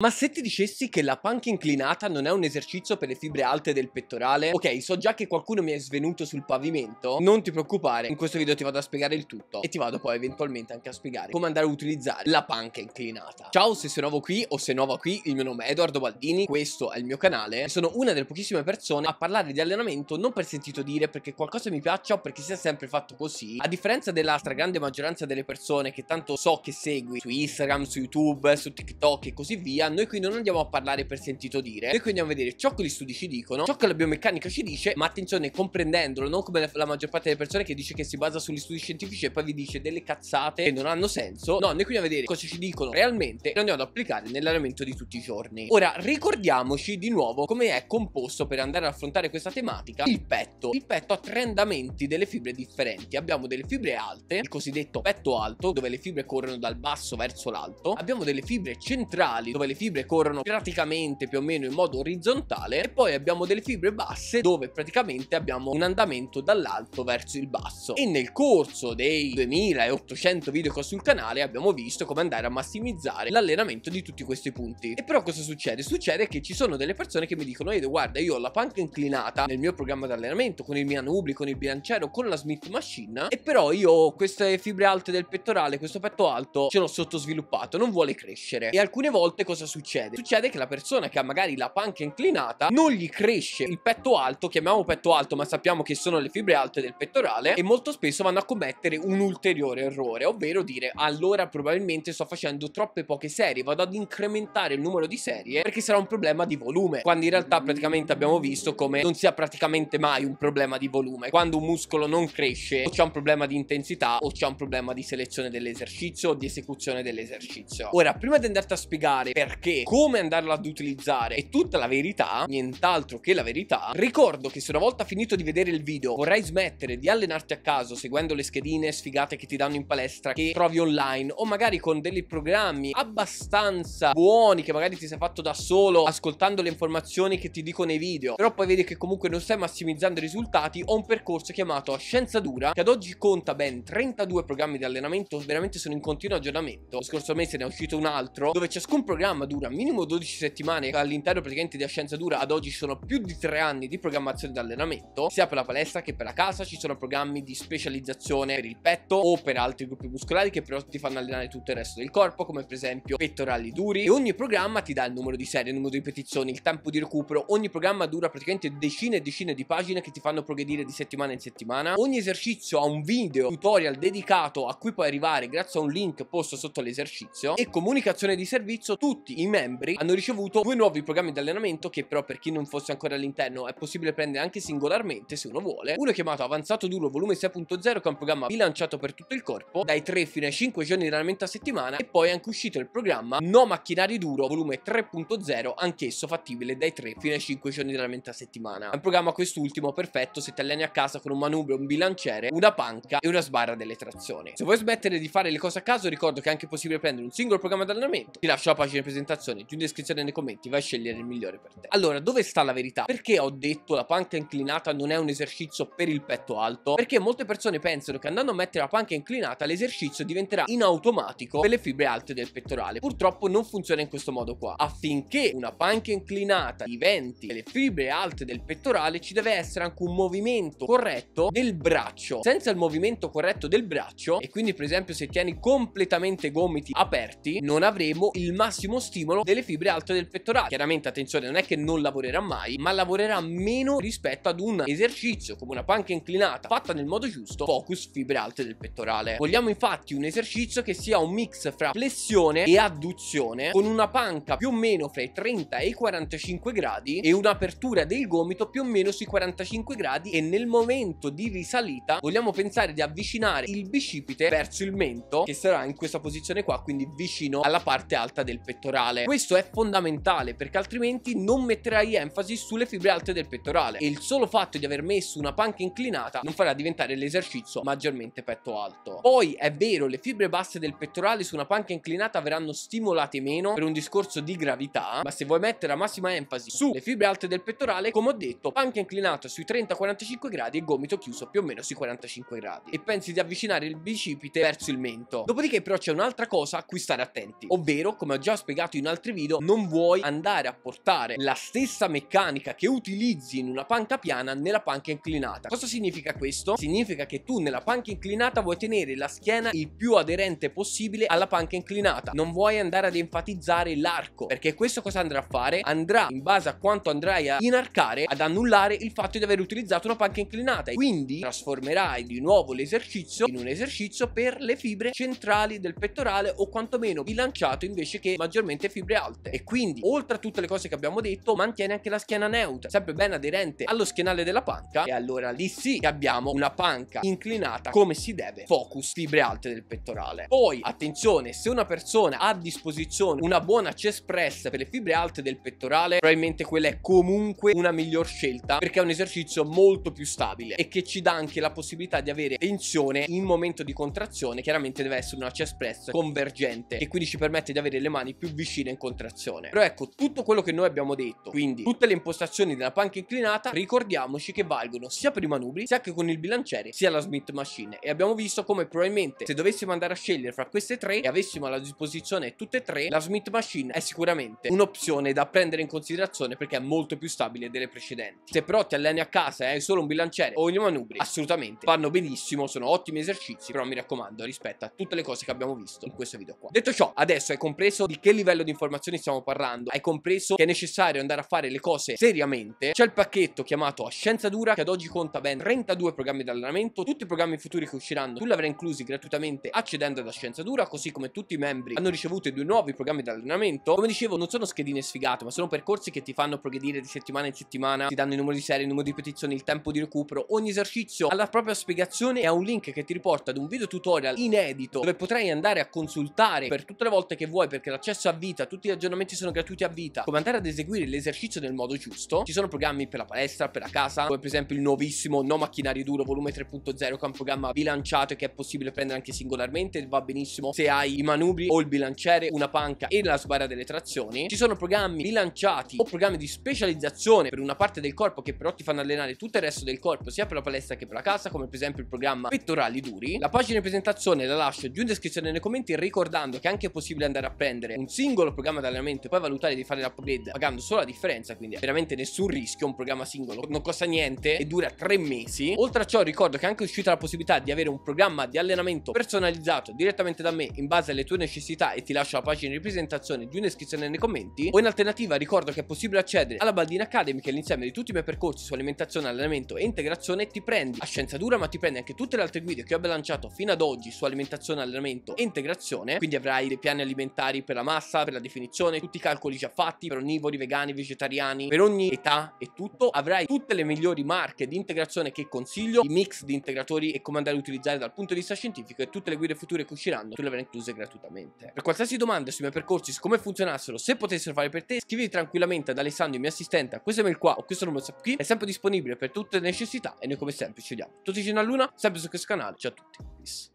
Ma se ti dicessi che la panca inclinata non è un esercizio per le fibre alte del pettorale, ok, so già che qualcuno mi è svenuto sul pavimento, non ti preoccupare, in questo video ti vado a spiegare il tutto e ti vado poi eventualmente anche a spiegare come andare a utilizzare la panca inclinata. Ciao, se sei nuovo qui o sei nuova qui, il mio nome è Edoardo Baldini, questo è il mio canale e sono una delle pochissime persone a parlare di allenamento non per sentito dire, perché qualcosa mi piaccia o perché sia sempre fatto così, a differenza della stragrande maggioranza delle persone che tanto so che segui su Instagram, su YouTube, su TikTok e così via, noi qui non andiamo a parlare per sentito dire Noi qui andiamo a vedere ciò che gli studi ci dicono Ciò che la biomeccanica ci dice Ma attenzione comprendendolo Non come la, la maggior parte delle persone che dice che si basa sugli studi scientifici E poi vi dice delle cazzate che non hanno senso No noi qui andiamo a vedere cosa ci dicono realmente E andiamo ad applicare nell'allenamento di tutti i giorni Ora ricordiamoci di nuovo come è composto per andare ad affrontare questa tematica Il petto Il petto ha tre andamenti delle fibre differenti Abbiamo delle fibre alte Il cosiddetto petto alto Dove le fibre corrono dal basso verso l'alto Abbiamo delle fibre centrali Dove le fibre corrono praticamente più o meno in modo orizzontale e poi abbiamo delle fibre basse dove praticamente abbiamo un andamento dall'alto verso il basso e nel corso dei 2800 video che ho sul canale abbiamo visto come andare a massimizzare l'allenamento di tutti questi punti e però cosa succede? Succede che ci sono delle persone che mi dicono Edo guarda io ho la panca inclinata nel mio programma di allenamento con il mio nubli, con il bilanciero, con la Smith Machine e però io ho queste fibre alte del pettorale, questo petto alto ce l'ho sottosviluppato, non vuole crescere e alcune volte cosa succede? Succede che la persona che ha magari la panca inclinata non gli cresce il petto alto, chiamiamo petto alto ma sappiamo che sono le fibre alte del pettorale e molto spesso vanno a commettere un ulteriore errore, ovvero dire allora probabilmente sto facendo troppe poche serie, vado ad incrementare il numero di serie perché sarà un problema di volume, quando in realtà praticamente abbiamo visto come non sia praticamente mai un problema di volume, quando un muscolo non cresce o c'è un problema di intensità o c'è un problema di selezione dell'esercizio o di esecuzione dell'esercizio. Ora, prima di andarti a spiegare perché perché, come andarlo ad utilizzare e tutta la verità, nient'altro che la verità, ricordo che se una volta finito di vedere il video vorrai smettere di allenarti a caso seguendo le schedine sfigate che ti danno in palestra che trovi online o magari con dei programmi abbastanza buoni che magari ti sei fatto da solo ascoltando le informazioni che ti dico nei video, però poi vedi che comunque non stai massimizzando i risultati, ho un percorso chiamato Scienza Dura che ad oggi conta ben 32 programmi di allenamento, veramente sono in continuo aggiornamento. Lo scorso mese ne è uscito un altro dove ciascun programma dura minimo 12 settimane all'interno praticamente di Ascenza Dura ad oggi sono più di 3 anni di programmazione di allenamento sia per la palestra che per la casa ci sono programmi di specializzazione per il petto o per altri gruppi muscolari che però ti fanno allenare tutto il resto del corpo come per esempio pettorali duri e ogni programma ti dà il numero di serie, il numero di ripetizioni, il tempo di recupero ogni programma dura praticamente decine e decine di pagine che ti fanno progredire di settimana in settimana ogni esercizio ha un video tutorial dedicato a cui puoi arrivare grazie a un link posto sotto l'esercizio e comunicazione di servizio tutto tutti i membri hanno ricevuto due nuovi programmi di allenamento che però per chi non fosse ancora all'interno è possibile prendere anche singolarmente se uno vuole. Uno è chiamato Avanzato Duro Volume 6.0 che è un programma bilanciato per tutto il corpo dai 3 fino ai 5 giorni di allenamento a settimana e poi è anche uscito il programma No Macchinari Duro Volume 3.0 anch'esso fattibile dai 3 fino ai 5 giorni di allenamento a settimana. È un programma quest'ultimo perfetto se ti alleni a casa con un manubrio, un bilanciere, una panca e una sbarra delle trazioni. Se vuoi smettere di fare le cose a caso ricordo che è anche possibile prendere un singolo programma di allenamento, ti lascio la pagina presentazione presentazione, giù in descrizione nei commenti, vai a scegliere il migliore per te. Allora, dove sta la verità? Perché ho detto la panca inclinata non è un esercizio per il petto alto? Perché molte persone pensano che andando a mettere la panca inclinata l'esercizio diventerà in automatico per le fibre alte del pettorale. Purtroppo non funziona in questo modo qua. Affinché una panca inclinata diventi le fibre alte del pettorale ci deve essere anche un movimento corretto del braccio. Senza il movimento corretto del braccio e quindi per esempio se tieni completamente i gomiti aperti non avremo il massimo stimolo delle fibre alte del pettorale. Chiaramente, attenzione, non è che non lavorerà mai, ma lavorerà meno rispetto ad un esercizio come una panca inclinata fatta nel modo giusto, focus fibre alte del pettorale. Vogliamo infatti un esercizio che sia un mix fra flessione e adduzione, con una panca più o meno fra i 30 e i 45 gradi e un'apertura del gomito più o meno sui 45 gradi e nel momento di risalita vogliamo pensare di avvicinare il bicipite verso il mento che sarà in questa posizione qua, quindi vicino alla parte alta del pettorale pettorale. Questo è fondamentale perché altrimenti non metterai enfasi sulle fibre alte del pettorale e il solo fatto di aver messo una panca inclinata non farà diventare l'esercizio maggiormente petto alto. Poi è vero, le fibre basse del pettorale su una panca inclinata verranno stimolate meno per un discorso di gravità, ma se vuoi mettere la massima enfasi sulle fibre alte del pettorale, come ho detto, panca inclinata sui 30-45 gradi e gomito chiuso più o meno sui 45 gradi e pensi di avvicinare il bicipite verso il mento. Dopodiché però c'è un'altra cosa a cui stare attenti, ovvero come ho già spiegato spiegato in altri video, non vuoi andare a portare la stessa meccanica che utilizzi in una panca piana nella panca inclinata. Cosa significa questo? Significa che tu nella panca inclinata vuoi tenere la schiena il più aderente possibile alla panca inclinata, non vuoi andare ad enfatizzare l'arco, perché questo cosa andrà a fare? Andrà in base a quanto andrai a inarcare ad annullare il fatto di aver utilizzato una panca inclinata e quindi trasformerai di nuovo l'esercizio in un esercizio per le fibre centrali del pettorale o quantomeno bilanciato invece che maggiormente contiene fibre alte e quindi oltre a tutte le cose che abbiamo detto mantiene anche la schiena neutra sempre ben aderente allo schienale della panca e allora lì sì che abbiamo una panca inclinata come si deve focus fibre alte del pettorale poi attenzione se una persona ha a disposizione una buona chest press per le fibre alte del pettorale probabilmente quella è comunque una miglior scelta perché è un esercizio molto più stabile e che ci dà anche la possibilità di avere tensione in momento di contrazione chiaramente deve essere una chest press convergente e quindi ci permette di avere le mani più vicine piscina in contrazione. Però ecco, tutto quello che noi abbiamo detto, quindi tutte le impostazioni della panca inclinata, ricordiamoci che valgono sia per i manubri, sia che con il bilanciere, sia la Smith Machine. E abbiamo visto come probabilmente se dovessimo andare a scegliere fra queste tre e avessimo alla disposizione tutte e tre, la Smith Machine è sicuramente un'opzione da prendere in considerazione perché è molto più stabile delle precedenti. Se però ti alleni a casa e hai solo un bilanciere o i manubri, assolutamente vanno benissimo, sono ottimi esercizi, però mi raccomando rispetto a tutte le cose che abbiamo visto in questo video qua. Detto ciò, adesso hai compreso di che livello livello di informazioni stiamo parlando, hai compreso che è necessario andare a fare le cose seriamente. C'è il pacchetto chiamato A Scienza Dura che ad oggi conta ben 32 programmi di allenamento, tutti i programmi futuri che usciranno tu li avrai inclusi gratuitamente accedendo ad A Scienza Dura, così come tutti i membri hanno ricevuto i due nuovi programmi di allenamento. Come dicevo non sono schedine sfigate, ma sono percorsi che ti fanno progredire di settimana in settimana, ti danno i numeri di serie, il numero di petizioni, il tempo di recupero, ogni esercizio ha la propria spiegazione e ha un link che ti riporta ad un video tutorial inedito dove potrai andare a consultare per tutte le volte che vuoi perché l'accesso a vita, tutti gli aggiornamenti sono gratuiti a vita, come andare ad eseguire l'esercizio nel modo giusto. Ci sono programmi per la palestra, per la casa, come per esempio il nuovissimo No Macchinario Duro volume 3.0 che è un programma bilanciato e che è possibile prendere anche singolarmente, va benissimo se hai i manubri o il bilanciere, una panca e la sbarra delle trazioni. Ci sono programmi bilanciati o programmi di specializzazione per una parte del corpo che però ti fanno allenare tutto il resto del corpo sia per la palestra che per la casa, come per esempio il programma Pettorali Duri. La pagina di presentazione la lascio giù in descrizione nei commenti ricordando che è anche possibile andare a prendere un singolo singolo programma di allenamento poi valutare di fare l'upgrade pagando solo la differenza, quindi veramente nessun rischio, un programma singolo non costa niente e dura tre mesi. Oltre a ciò ricordo che è anche uscita la possibilità di avere un programma di allenamento personalizzato direttamente da me in base alle tue necessità e ti lascio la pagina in ripresentazione di un'iscrizione nei commenti o in alternativa ricordo che è possibile accedere alla Baldina Academy che è l'insieme di tutti i miei percorsi su alimentazione, allenamento e integrazione ti prendi a scienza dura ma ti prendi anche tutte le altre guide che ho lanciato fino ad oggi su alimentazione, allenamento e integrazione quindi avrai dei piani alimentari per la massa passata per la definizione, tutti i calcoli già fatti per onnivori, vegani, vegetariani, per ogni età e tutto. Avrai tutte le migliori marche di integrazione che consiglio, i mix di integratori e come andare a utilizzare dal punto di vista scientifico e tutte le guide future che usciranno, tu le avrai incluse gratuitamente. Per qualsiasi domanda sui miei percorsi, su come funzionassero, se potessero fare per te, scriviti tranquillamente ad Alessandro, il mio assistente, a questo mail qua o questo numero qui, è sempre disponibile per tutte le necessità e noi come sempre ci vediamo tutti i giorni all'una, sempre su questo canale. Ciao a tutti, peace.